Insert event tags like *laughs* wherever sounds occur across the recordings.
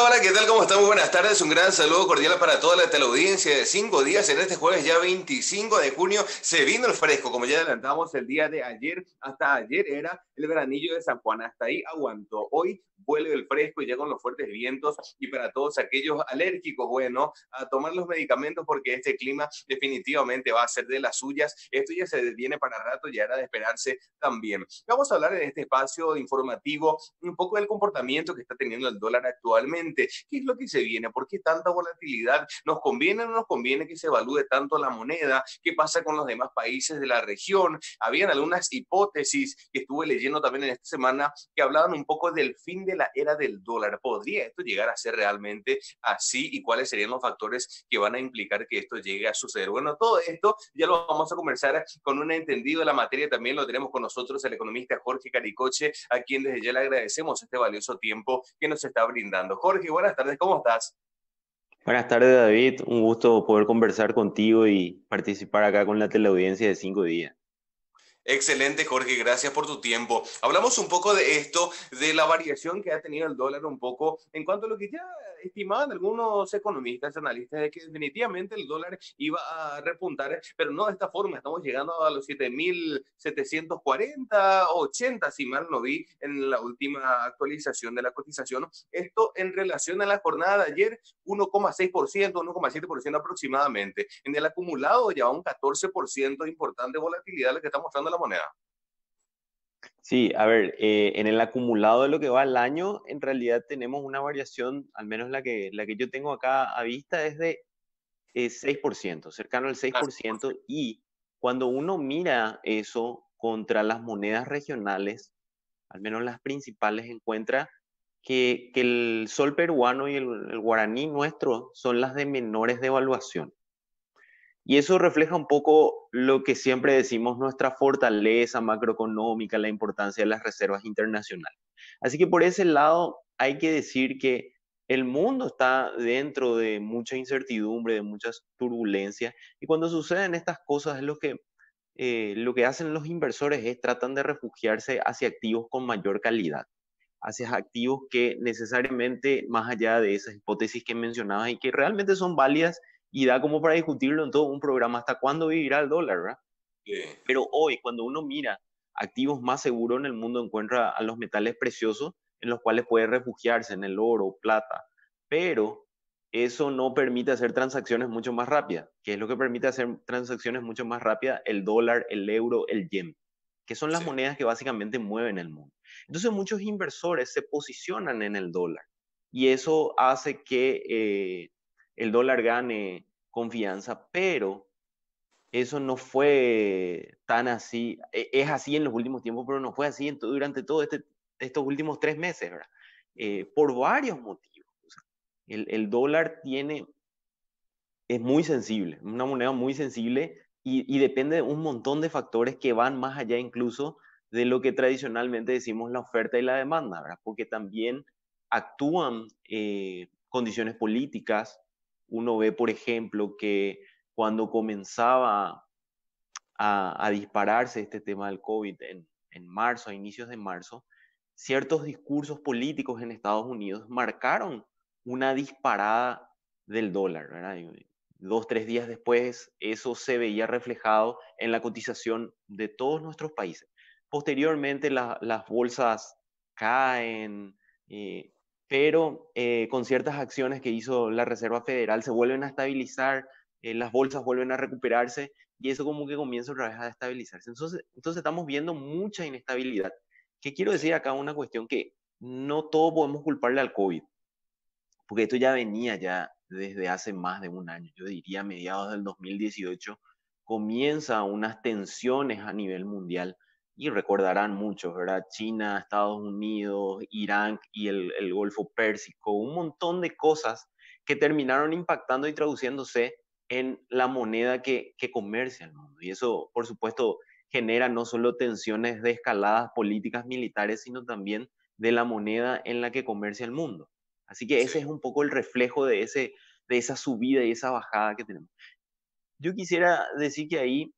Hola, ¿qué tal? ¿Cómo estamos? Buenas tardes. Un gran saludo cordial para toda la teleaudiencia de cinco días. En este jueves ya 25 de junio se vino el fresco, como ya adelantamos el día de ayer. Hasta ayer era el veranillo de San Juan. Hasta ahí aguantó. Hoy vuelve el fresco y con los fuertes vientos y para todos aquellos alérgicos, bueno, a tomar los medicamentos porque este clima definitivamente va a ser de las suyas. Esto ya se viene para rato, y era de esperarse también. Vamos a hablar en este espacio informativo un poco del comportamiento que está teniendo el dólar actualmente. ¿Qué es lo que se viene? ¿Por qué tanta volatilidad? ¿Nos conviene o no nos conviene que se evalúe tanto la moneda? ¿Qué pasa con los demás países de la región? Habían algunas hipótesis que estuve leyendo también en esta semana que hablaban un poco del fin de la era del dólar. ¿Podría esto llegar a ser realmente así y cuáles serían los factores que van a implicar que esto llegue a suceder? Bueno, todo esto ya lo vamos a conversar con un entendido de la materia. También lo tenemos con nosotros el economista Jorge Caricoche, a quien desde ya le agradecemos este valioso tiempo que nos está brindando. Jorge, buenas tardes, ¿cómo estás? Buenas tardes, David. Un gusto poder conversar contigo y participar acá con la teleaudiencia de cinco días. Excelente, Jorge, gracias por tu tiempo. Hablamos un poco de esto, de la variación que ha tenido el dólar un poco en cuanto a lo que ya estimaban algunos economistas, analistas, de que definitivamente el dólar iba a repuntar, pero no de esta forma. Estamos llegando a los 7,740, 80, si mal no vi, en la última actualización de la cotización. Esto en relación a la jornada de ayer, 1,6%, 1,7% aproximadamente. En el acumulado ya un 14% importante volatilidad la que está mostrando la moneda. Sí, a ver, eh, en el acumulado de lo que va al año, en realidad tenemos una variación, al menos la que, la que yo tengo acá a vista, es de 6%, eh, cercano al 6%, y cuando uno mira eso contra las monedas regionales, al menos las principales, encuentra que, el sol peruano y el, el guaraní nuestro son las de menores devaluación. Y eso refleja un poco lo que siempre decimos, nuestra fortaleza macroeconómica, la importancia de las reservas internacionales. Así que por ese lado hay que decir que el mundo está dentro de mucha incertidumbre, de muchas turbulencias, y cuando suceden estas cosas es lo que, eh, lo que hacen los inversores es tratan de refugiarse hacia activos con mayor calidad, hacia activos que necesariamente, más allá de esas hipótesis que mencionabas y que realmente son válidas, y da como para discutirlo en todo un programa, hasta cuándo vivirá el dólar, ¿verdad? Pero hoy, cuando uno mira activos más seguros en el mundo, encuentra a los metales preciosos en los cuales puede refugiarse, en el oro, plata, pero eso no permite hacer transacciones mucho más rápidas. que es lo que permite hacer transacciones mucho más rápidas? El dólar, el euro, el yen, que son las monedas que básicamente mueven el mundo. Entonces muchos inversores se posicionan en el dólar y eso hace que eh, el dólar gane confianza, pero eso no fue tan así, e, es así en los últimos tiempos, pero no fue así durante todos este, estos últimos tres meses, ¿verdad? Eh, por varios motivos. el, dólar tiene, es muy sensible, una moneda muy sensible y, depende de un montón de factores que van más allá incluso de lo que tradicionalmente decimos la oferta y la demanda, ¿verdad? Porque también actúan eh, condiciones políticas, uno ve, por ejemplo, que cuando comenzaba a, dispararse este tema del COVID en, marzo, a inicios de marzo, ciertos discursos políticos en Estados Unidos marcaron una disparada del dólar. Dos, tres días después, eso se veía reflejado en la cotización de todos nuestros países. Posteriormente, las bolsas caen, eh, pero eh, con ciertas acciones que hizo la Reserva Federal se vuelven a estabilizar, eh, las bolsas vuelven a recuperarse y eso como que comienza otra vez a estabilizarse. Entonces, entonces estamos viendo mucha inestabilidad. ¿Qué quiero decir acá? Una cuestión que no todo podemos culparle al COVID, porque esto ya venía ya desde hace más de un año, yo diría mediados del 2018, comienza unas tensiones a nivel mundial y recordarán muchos, ¿verdad? China, Estados Unidos, Irán y el, Golfo Pérsico, un montón de cosas que terminaron impactando y traduciéndose en la moneda que, que comercia el mundo. Y eso, por supuesto, genera no solo tensiones de escaladas políticas militares, sino también de la moneda en la que comercia el mundo. Así que ese es un poco el reflejo de, ese, de esa subida y esa bajada que tenemos. Yo quisiera decir que ahí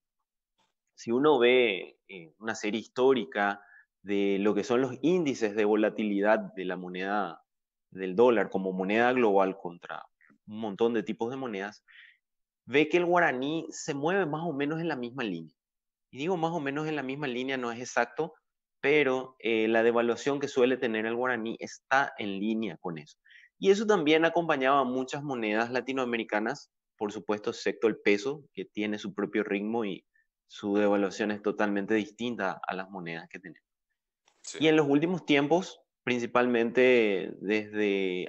si uno ve eh, una serie histórica de lo que son los índices de volatilidad de la moneda, del dólar como moneda global contra un montón de tipos de monedas, ve que el guaraní se mueve más o menos en la misma línea. Y digo más o menos en la misma línea, no es exacto, pero eh, la devaluación que suele tener el guaraní está en línea con eso. Y eso también acompañaba a muchas monedas latinoamericanas, por supuesto, excepto el peso, que tiene su propio ritmo y su devaluación es totalmente distinta a las monedas que tenemos. Y en los últimos tiempos, principalmente desde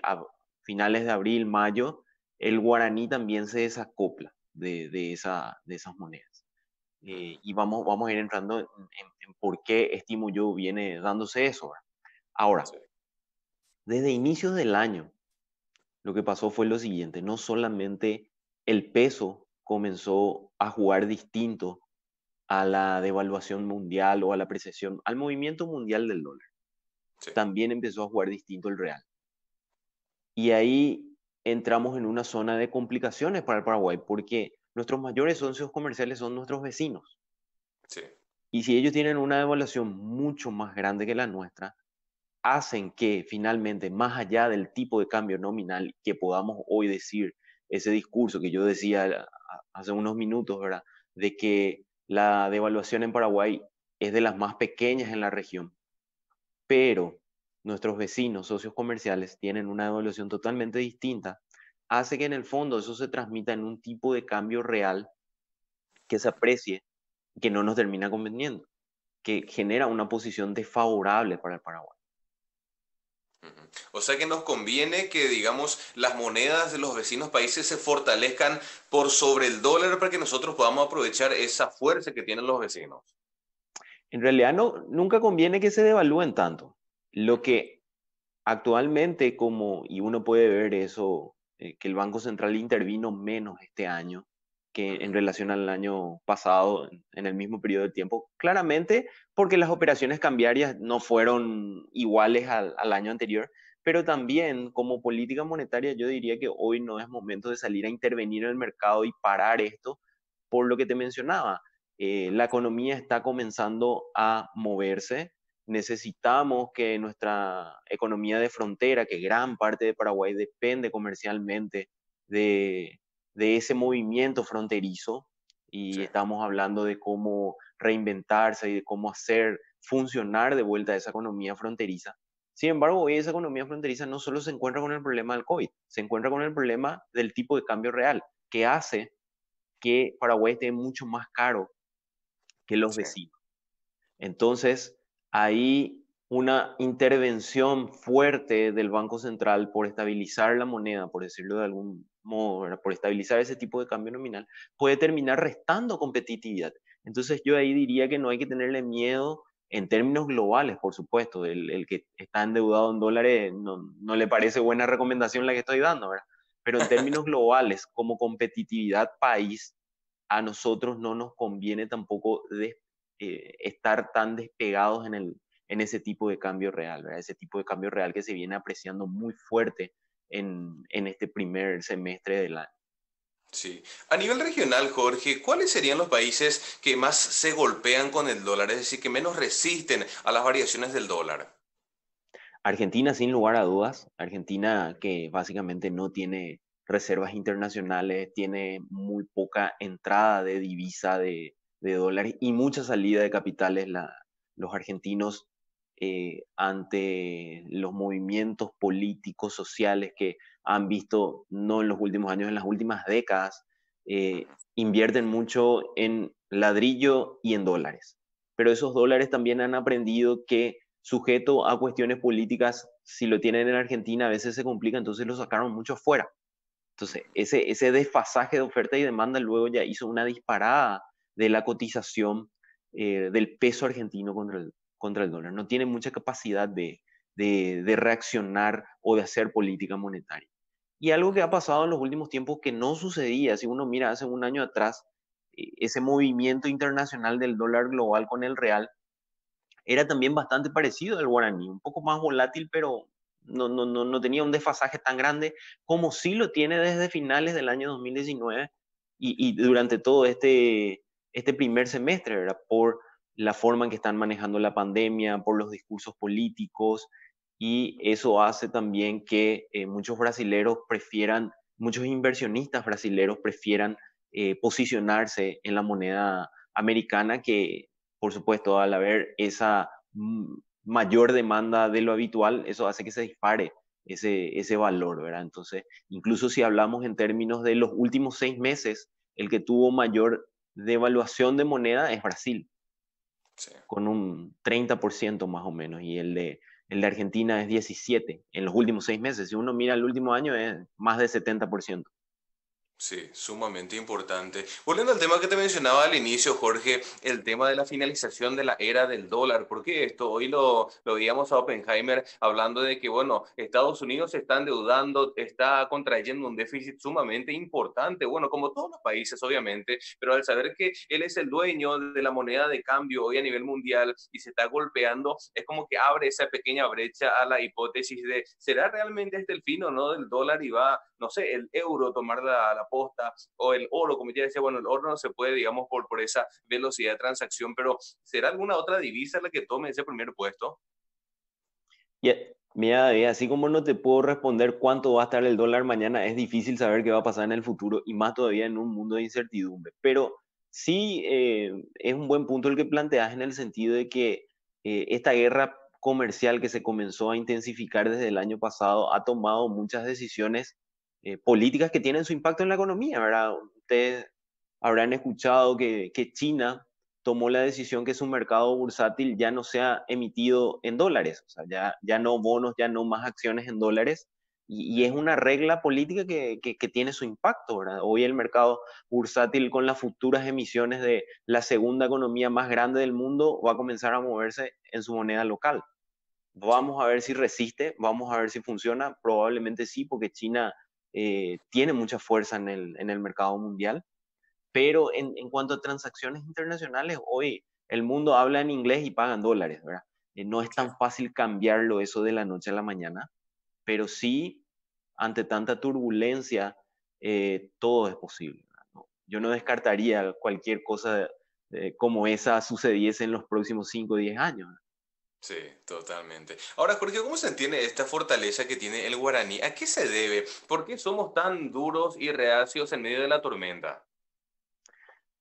finales de abril, mayo, el guaraní también se desacopla de, de, esa, de esas monedas. Eh, y vamos, vamos a ir entrando en, por qué Estimo Yo viene dándose eso. Ahora, desde inicios del año, lo que pasó fue lo siguiente, no solamente el peso comenzó a jugar distinto a la devaluación mundial o a la precesión, al movimiento mundial del dólar. También empezó a jugar distinto el real. Y ahí entramos en una zona de complicaciones para el Paraguay, porque nuestros mayores socios comerciales son nuestros vecinos. Y si ellos tienen una devaluación mucho más grande que la nuestra, hacen que finalmente, más allá del tipo de cambio nominal que podamos hoy decir, ese discurso que yo decía hace unos minutos, ¿verdad? De que la devaluación en Paraguay es de las más pequeñas en la región, pero nuestros vecinos, socios comerciales, tienen una devaluación totalmente distinta, hace que en el fondo eso se transmita en un tipo de cambio real que se aprecie, que no nos termina conveniendo, que genera una posición desfavorable para el Paraguay. O sea que nos conviene que, digamos, las monedas de los vecinos países se fortalezcan por sobre el dólar para que nosotros podamos aprovechar esa fuerza que tienen los vecinos. En realidad no, nunca conviene que se devalúen tanto. Lo que actualmente, como, y uno puede ver eso, eh, que el Banco Central intervino menos este año que en relación al año pasado, en el mismo periodo de tiempo, claramente porque las operaciones cambiarias no fueron iguales al, año anterior, pero también como política monetaria yo diría que hoy no es momento de salir a intervenir en el mercado y parar esto, por lo que te mencionaba. Eh, la economía está comenzando a moverse, necesitamos que nuestra economía de frontera, que gran parte de Paraguay depende comercialmente de, ese movimiento fronterizo, y estamos hablando de cómo reinventarse y de cómo hacer funcionar de vuelta esa economía fronteriza. Sin embargo, hoy esa economía fronteriza no solo se encuentra con el problema del COVID, se encuentra con el problema del tipo de cambio real, que hace que Paraguay esté mucho más caro que los vecinos. Entonces, hay una intervención fuerte del Banco Central por estabilizar la moneda, por decirlo de algún modo, por estabilizar ese tipo de cambio nominal, puede terminar restando competitividad. Entonces yo ahí diría que no hay que tenerle miedo en términos globales, por supuesto. El, que está endeudado en dólares no, le parece buena recomendación la que estoy dando, ¿verdad? Pero en términos globales, como competitividad país, a nosotros no nos conviene tampoco eh, estar tan despegados en, ese tipo de cambio real, ¿verdad? Ese tipo de cambio real que se viene apreciando muy fuerte en, en este primer semestre del año. Sí. A nivel regional, Jorge, ¿cuáles serían los países que más se golpean con el dólar? Es decir, que menos resisten a las variaciones del dólar. Argentina, sin lugar a dudas. Argentina que básicamente no tiene reservas internacionales, tiene muy poca entrada de divisa de, dólares y mucha salida de capitales. los argentinos eh, ante los movimientos políticos, sociales que han visto, no en los últimos años, en las últimas décadas, eh, invierten mucho en ladrillo y en dólares. Pero esos dólares también han aprendido que sujeto a cuestiones políticas, si lo tienen en Argentina a veces se complica, entonces lo sacaron mucho afuera. Entonces, ese, ese desfasaje de oferta y demanda luego ya hizo una disparada de la cotización eh, del peso argentino contra el, contra el dólar, no tiene mucha capacidad de, reaccionar o de hacer política monetaria. Y algo que ha pasado en los últimos tiempos que no sucedía, si uno mira hace un año atrás, eh, ese movimiento internacional del dólar global con el real era también bastante parecido al guaraní, un poco más volátil, pero no, tenía un desfasaje tan grande como sí lo tiene desde finales del año 2019 y, durante todo este, este primer semestre, ¿verdad? Por la forma en que están manejando la pandemia, por los discursos políticos, y eso hace también que eh, muchos brasileros prefieran, muchos inversionistas brasileros prefieran eh, posicionarse en la moneda americana, que por supuesto al haber esa mayor demanda de lo habitual, eso hace que se dispare ese, ese valor, ¿verdad? Entonces, incluso si hablamos en términos de los últimos seis meses, el que tuvo mayor devaluación de moneda es Brasil con un 30% más o menos, y el de, el de Argentina es 17 en los últimos seis meses. Si uno mira el último año es más de 70%. Sí, sumamente importante. Volviendo al tema que te mencionaba al inicio, Jorge, el tema de la finalización de la era del dólar. ¿Por qué esto? Hoy lo, lo veíamos a Oppenheimer hablando de que, bueno, Estados Unidos se está endeudando, está contrayendo un déficit sumamente importante, bueno, como todos los países, obviamente, pero al saber que él es el dueño de la moneda de cambio hoy a nivel mundial y se está golpeando, es como que abre esa pequeña brecha a la hipótesis de, ¿será realmente este el fin o no del dólar y va, no sé, el euro tomar la, la posta o, el, oro, como ya decía, bueno, el oro no se puede, digamos, por, por esa velocidad de transacción, pero ¿será alguna otra divisa la que tome ese primer puesto? y Mira, así como no te puedo responder cuánto va a estar el dólar mañana, es difícil saber qué va a pasar en el futuro y más todavía en un mundo de incertidumbre. Pero sí eh, es un buen punto el que planteas en el sentido de que eh, esta guerra comercial que se comenzó a intensificar desde el año pasado ha tomado muchas decisiones eh, políticas que tienen su impacto en la economía, ¿verdad? Ustedes habrán escuchado que, China tomó la decisión que su mercado bursátil ya no sea emitido en dólares, o sea, ya, ya no bonos, ya no más acciones en dólares, y, es una regla política que, que, que tiene su impacto. ¿verdad? Hoy el mercado bursátil con las futuras emisiones de la segunda economía más grande del mundo va a comenzar a moverse en su moneda local. Vamos a ver si resiste, vamos a ver si funciona, probablemente sí, porque China eh, tiene mucha fuerza en el, mercado mundial. Pero en, cuanto a transacciones internacionales, hoy el mundo habla en inglés y pagan dólares, ¿verdad? Eh, no es tan fácil cambiarlo eso de la noche a la mañana, pero sí, ante tanta turbulencia, eh, todo es posible. Yo no descartaría cualquier cosa como esa sucediese en los próximos 5 o 10 años. Sí, totalmente. Ahora, Jorge, ¿cómo se entiende esta fortaleza que tiene el guaraní? ¿A qué se debe? ¿Por qué somos tan duros y reacios en medio de la tormenta?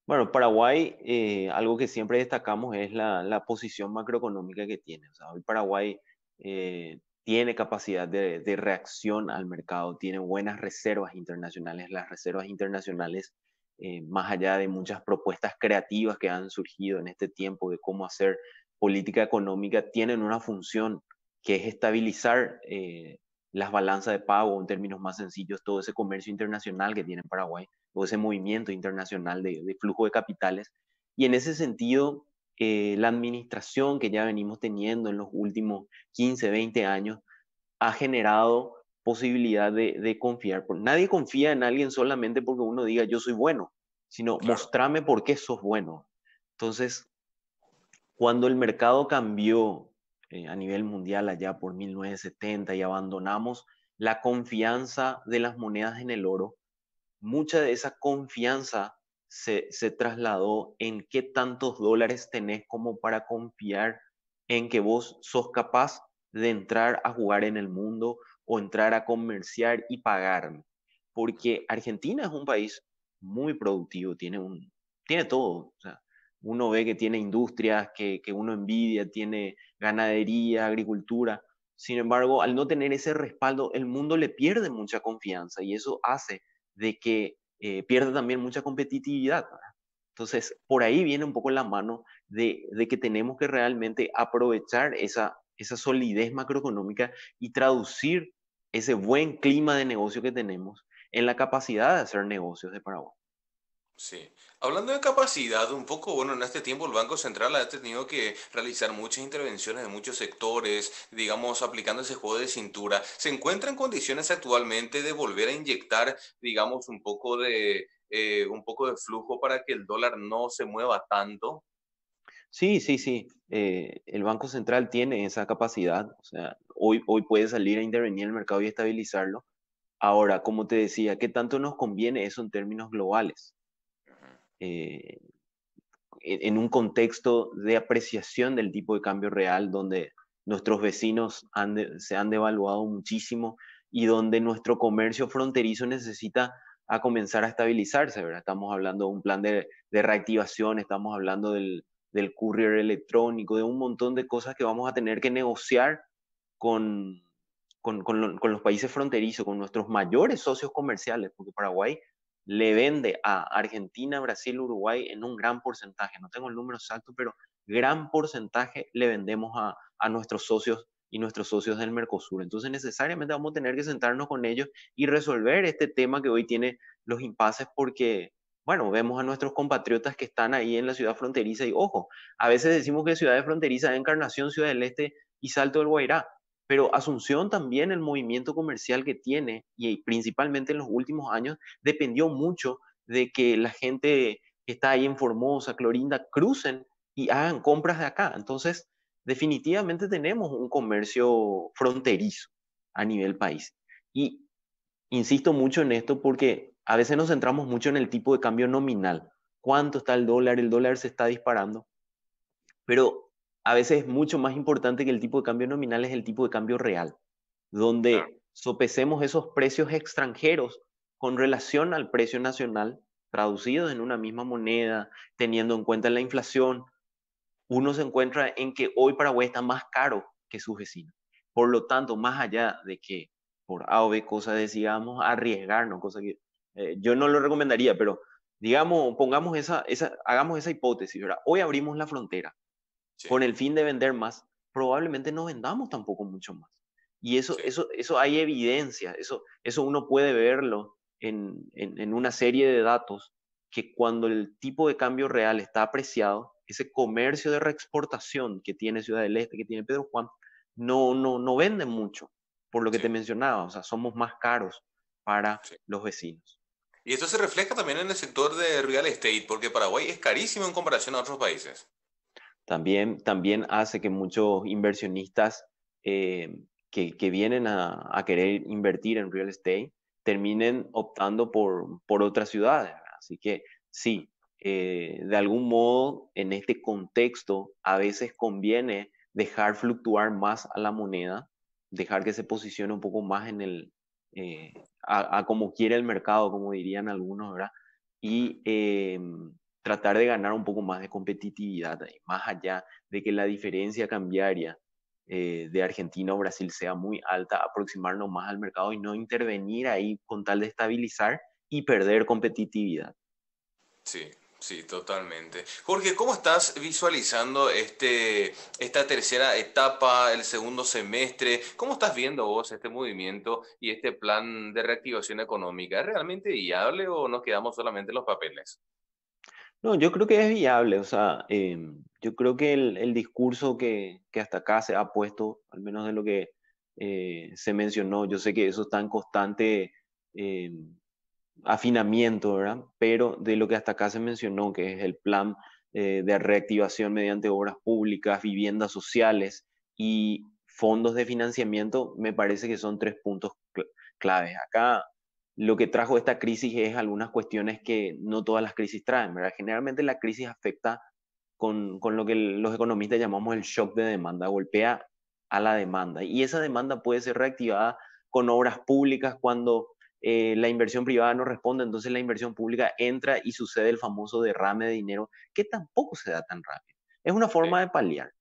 Bueno, Paraguay, eh, algo que siempre destacamos es la, posición macroeconómica que tiene. O sea, hoy Paraguay eh, tiene capacidad de, de, reacción al mercado, tiene buenas reservas internacionales. Las reservas internacionales, eh, más allá de muchas propuestas creativas que han surgido en este tiempo de cómo hacer política económica tienen una función que es estabilizar eh, las balanzas de pago, en términos más sencillos, todo ese comercio internacional que tiene Paraguay, todo ese movimiento internacional de, flujo de capitales. Y en ese sentido, eh, la administración que ya venimos teniendo en los últimos 15, 20 años ha generado posibilidad de, de confiar. Nadie confía en alguien solamente porque uno diga yo soy bueno, sino mostrame por qué sos bueno. Entonces, cuando el mercado cambió eh, a nivel mundial allá por 1970 y abandonamos la confianza de las monedas en el oro, mucha de esa confianza se, trasladó en qué tantos dólares tenés como para confiar en que vos sos capaz de entrar a jugar en el mundo o entrar a comerciar y pagar. Porque Argentina es un país muy productivo, tiene, un, tiene todo. O sea, uno ve que tiene industrias, que, que uno envidia, tiene ganadería, agricultura. Sin embargo, al no tener ese respaldo, el mundo le pierde mucha confianza y eso hace de que eh, pierda también mucha competitividad. Entonces, por ahí viene un poco la mano de, que tenemos que realmente aprovechar esa, esa solidez macroeconómica y traducir ese buen clima de negocio que tenemos en la capacidad de hacer negocios de Paraguay. Sí. Hablando de capacidad, un poco, bueno, en este tiempo el Banco Central ha tenido que realizar muchas intervenciones en muchos sectores, digamos, aplicando ese juego de cintura. ¿Se encuentra en condiciones actualmente de volver a inyectar, digamos, un poco de, eh, un poco de flujo para que el dólar no se mueva tanto? Sí, sí, sí. Eh, el Banco Central tiene esa capacidad. O sea, hoy, hoy puede salir a intervenir el mercado y estabilizarlo. Ahora, como te decía, ¿qué tanto nos conviene eso en términos globales? Eh, e-, en un contexto de apreciación del tipo de cambio real donde nuestros vecinos se han devaluado muchísimo y donde nuestro comercio fronterizo necesita a comenzar a estabilizarse, ¿verdad? Estamos hablando de un plan de, reactivación, estamos hablando del, courier electrónico, de un montón de cosas que vamos a tener que negociar con, con, los países fronterizos, con nuestros mayores socios comerciales, porque Paraguay le vende a Argentina, Brasil, Uruguay en un gran porcentaje, no tengo el número exacto, pero gran porcentaje le vendemos a, nuestros socios y nuestros socios del Mercosur. Entonces necesariamente vamos a tener que sentarnos con ellos y resolver este tema que hoy tiene los impases porque, bueno, vemos a nuestros compatriotas que están ahí en la ciudad fronteriza y ojo, a veces decimos que ciudad de fronteriza Encarnación, Ciudad del Este y Salto del Guairá, pero Asunción también el movimiento comercial que tiene, y principalmente en los últimos años, dependió mucho de que la gente que está ahí en Formosa, Clorinda, crucen y hagan compras de acá. Entonces, definitivamente tenemos un comercio fronterizo a nivel país. Y insisto mucho en esto porque a veces nos centramos mucho en el tipo de cambio nominal. ¿Cuánto está el dólar? El dólar se está disparando. Pero a veces es mucho más importante que el tipo de cambio nominal es el tipo de cambio real, donde sopesemos esos precios extranjeros con relación al precio nacional traducidos en una misma moneda, teniendo en cuenta la inflación, uno se encuentra en que hoy Paraguay está más caro que su vecino. Por lo tanto, más allá de que por A o B cosas arriesgarnos, cosa que eh, yo no lo recomendaría, pero digamos, pongamos esa, esa, hagamos esa hipótesis, Hoy abrimos la frontera, con el fin de vender más, probablemente no vendamos tampoco mucho más. Y eso, eso, eso hay evidencia, eso, eso uno puede verlo en, una serie de datos que cuando el tipo de cambio real está apreciado, ese comercio de reexportación que tiene Ciudad del Este, que tiene Pedro Juan, no, no, no vende mucho, por lo que te mencionaba, o sea, somos más caros para los vecinos. Y eso se refleja también en el sector de real estate, porque Paraguay es carísimo en comparación a otros países. También, hace que muchos inversionistas eh, que, vienen a, querer invertir en real estate terminen optando por, por otras ciudades. Así que sí, eh, de algún modo en este contexto a veces conviene dejar fluctuar más a la moneda, dejar que se posicione un poco más en el, eh, a, como quiere el mercado, como dirían algunos, ¿verdad? Y em, tratar de ganar un poco más de competitividad, más allá de que la diferencia cambiaria eh, de Argentina o Brasil sea muy alta, aproximarnos más al mercado y no intervenir ahí con tal de estabilizar y perder competitividad. Sí, Sí, totalmente. Jorge, ¿cómo estás visualizando este, esta tercera etapa, el segundo semestre? ¿Cómo estás viendo vos este movimiento y este plan de reactivación económica? ¿Es realmente viable o nos quedamos solamente en los papeles? No, yo creo que es viable, o sea, em, yo creo que el, discurso que, hasta acá se ha puesto, al menos de lo que eh, se mencionó, yo sé que eso está en constante em, afinamiento, ¿verdad? Pero de lo que hasta acá se mencionó, que es el plan eh, de reactivación mediante obras públicas, viviendas sociales y fondos de financiamiento, me parece que son tres puntos claves. Acá lo que trajo esta crisis es algunas cuestiones que no todas las crisis traen, ¿verdad? Generalmente la crisis afecta con, lo que los economistas llamamos el shock de demanda, golpea a la demanda. Y esa demanda puede ser reactivada con obras públicas cuando eh, la inversión privada no responde, entonces la inversión pública entra y sucede el famoso derrame de dinero, que tampoco se da tan rápido. Es una forma de paliar.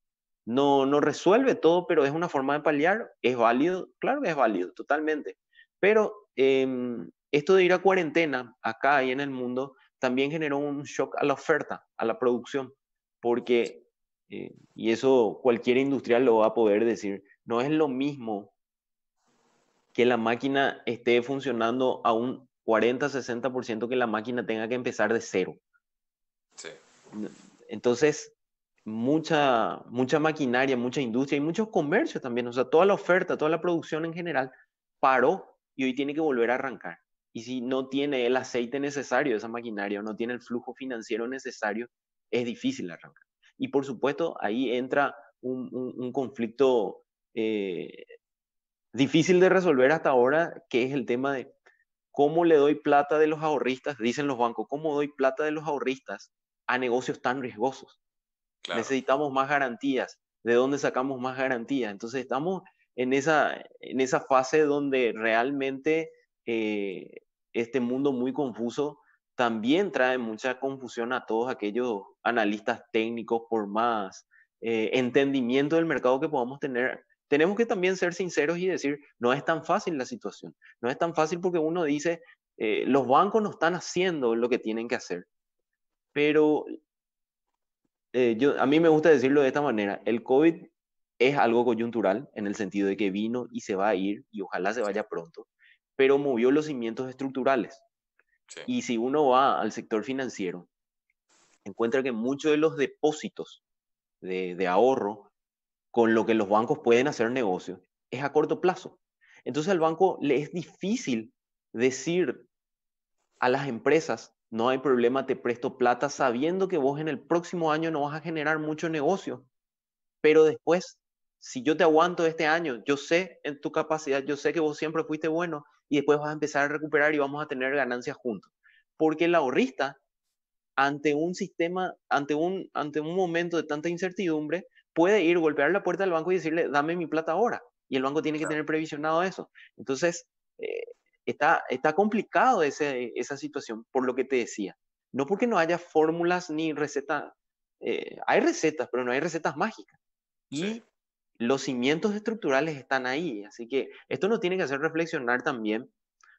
No, no resuelve todo, pero es una forma de paliar. ¿Es válido? Claro que es válido, totalmente. Pero em, esto de ir a cuarentena acá y en el mundo también generó un shock a la oferta, a la producción, porque, eh, y eso cualquier industrial lo va a poder decir, no es lo mismo que la máquina esté funcionando a un 40-60% que la máquina tenga que empezar de cero. Entonces, mucha, mucha maquinaria, mucha industria y muchos comercios también, o sea, toda la oferta, toda la producción en general paró y hoy tiene que volver a arrancar. Y si no tiene el aceite necesario, esa maquinaria, o no tiene el flujo financiero necesario, es difícil arrancar. Y por supuesto, ahí entra un, conflicto eh, difícil de resolver hasta ahora, que es el tema de cómo le doy plata de los ahorristas, dicen los bancos, cómo doy plata de los ahorristas a negocios tan riesgosos. Necesitamos más garantías. ¿De dónde sacamos más garantías? Entonces estamos en esa, en esa fase donde realmente eh, este mundo muy confuso también trae mucha confusión a todos aquellos analistas técnicos, por más eh, entendimiento del mercado que podamos tener. Tenemos que también ser sinceros y decir, no es tan fácil la situación, no es tan fácil porque uno dice, eh, los bancos no están haciendo lo que tienen que hacer. Pero yo, a mí me gusta decirlo de esta manera, el COVID es algo coyuntural en el sentido de que vino y se va a ir y ojalá se vaya pronto, pero movió los cimientos estructurales. Y si uno va al sector financiero, encuentra que muchos de los depósitos de, de ahorro con lo que los bancos pueden hacer negocio es a corto plazo. Entonces al banco le es difícil decir a las empresas, no hay problema, te presto plata sabiendo que vos en el próximo año no vas a generar mucho negocio, pero después si yo te aguanto este año, yo sé en tu capacidad, yo sé que vos siempre fuiste bueno y después vas a empezar a recuperar y vamos a tener ganancias juntos. Porque el ahorrista, ante un sistema, ante un, ante un momento de tanta incertidumbre, puede ir, golpear la puerta del banco y decirle, dame mi plata ahora. Y el banco tiene que tener previsionado eso. Entonces, eh, está, está complicado esa situación, por lo que te decía. No porque no haya fórmulas ni recetas. Eh, hay recetas, pero no hay recetas mágicas. Y los cimientos estructurales están ahí. Así que esto nos tiene que hacer reflexionar también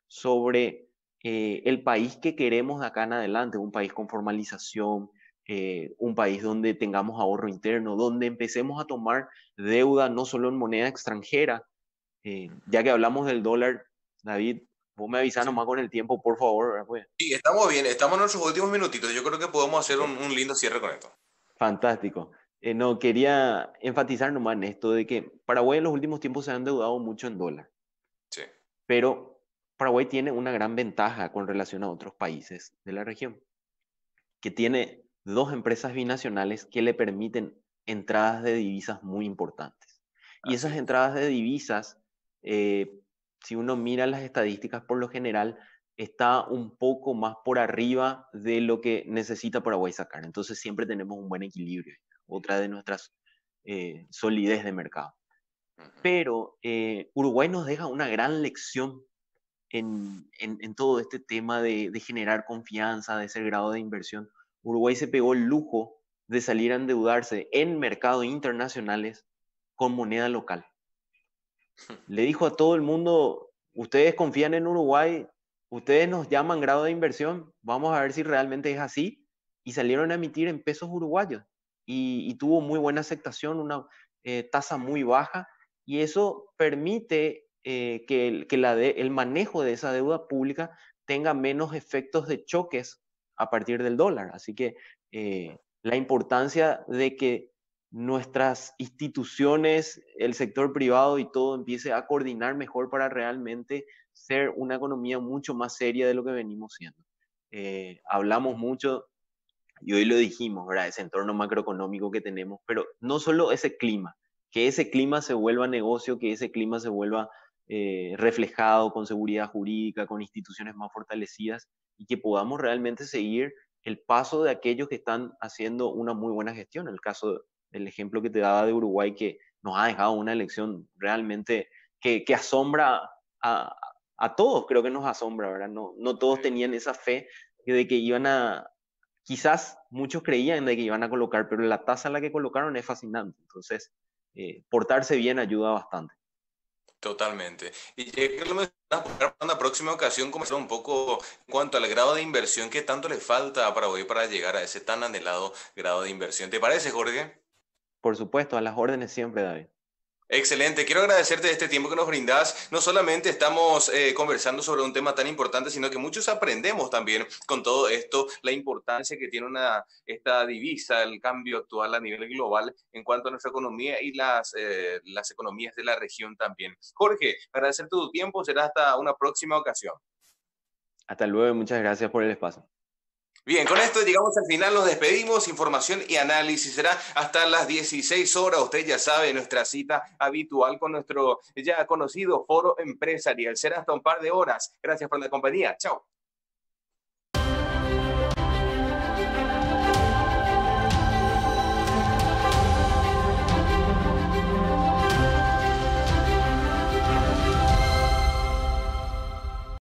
sobre eh, el país que queremos de acá en adelante, un país con formalización, eh, un país donde tengamos ahorro interno, donde empecemos a tomar deuda no solo en moneda extranjera. Eh, ya que hablamos del dólar, David, vos me avisás nomás con el tiempo, por favor. Pues. Sí, estamos bien, estamos en nuestros últimos minutitos. Yo creo que podemos hacer un lindo cierre con esto. Fantástico. Eh, no, quería enfatizar nomás en esto de que Paraguay en los últimos tiempos se ha endeudado mucho en dólar. Sí. Pero Paraguay tiene una gran ventaja con relación a otros países de la región, que tiene dos empresas binacionales que le permiten entradas de divisas muy importantes. Y esas entradas de divisas, eh, si uno mira las estadísticas por lo general, está un poco más por arriba de lo que necesita Paraguay sacar. Entonces siempre tenemos un buen equilibrio otra de nuestras eh, solidez de mercado. Pero eh, Uruguay nos deja una gran lección en, todo este tema de, de, generar confianza, de ese grado de inversión. Uruguay se pegó el lujo de salir a endeudarse en mercados internacionales con moneda local. *laughs* Le dijo a todo el mundo, ustedes confían en Uruguay, ustedes nos llaman grado de inversión, vamos a ver si realmente es así. Y salieron a emitir en pesos uruguayos y, tuvo muy buena aceptación, una eh, tasa muy baja, y eso permite eh, que, el, la el manejo de esa deuda pública tenga menos efectos de choques a partir del dólar. Así que eh, la importancia de que nuestras instituciones, el sector privado y todo empiece a coordinar mejor para realmente ser una economía mucho más seria de lo que venimos siendo. hablamos mucho y hoy lo dijimos, ¿verdad? Ese entorno macroeconómico que tenemos, pero no solo ese clima, que ese clima se vuelva negocio, que ese clima se vuelva eh, reflejado con seguridad jurídica, con instituciones más fortalecidas y que podamos realmente seguir el paso de aquellos que están haciendo una muy buena gestión. El caso, del ejemplo que te daba de Uruguay que nos ha dejado una elección realmente que, que asombra a, a, todos, creo que nos asombra, ¿verdad? No, no todos tenían esa fe de que iban a, quizás muchos creían de que iban a colocar, pero la tasa a la que colocaron es fascinante. Entonces, eh, portarse bien ayuda bastante. Totalmente. Y ya que lo pues, próxima ocasión, comenzar un poco en cuanto al grado de inversión que tanto le falta para hoy para llegar a ese tan anhelado grado de inversión. ¿Te parece, Jorge? Por supuesto, a las órdenes siempre, David. Excelente, quiero agradecerte este tiempo que nos brindas. No solamente estamos eh, conversando sobre un tema tan importante, sino que muchos aprendemos también con todo esto la importancia que tiene esta divisa, el cambio actual a nivel global en cuanto a nuestra economía y eh, las, economías de la región también. Jorge, agradecerte tu tiempo, será hasta una próxima ocasión. Hasta luego, y muchas gracias por el espacio. Bien, con esto llegamos al final, nos despedimos, información y análisis será hasta las 16 horas, usted ya sabe, nuestra cita habitual con nuestro ya conocido foro empresarial, será hasta un par de horas, gracias por la compañía, chao.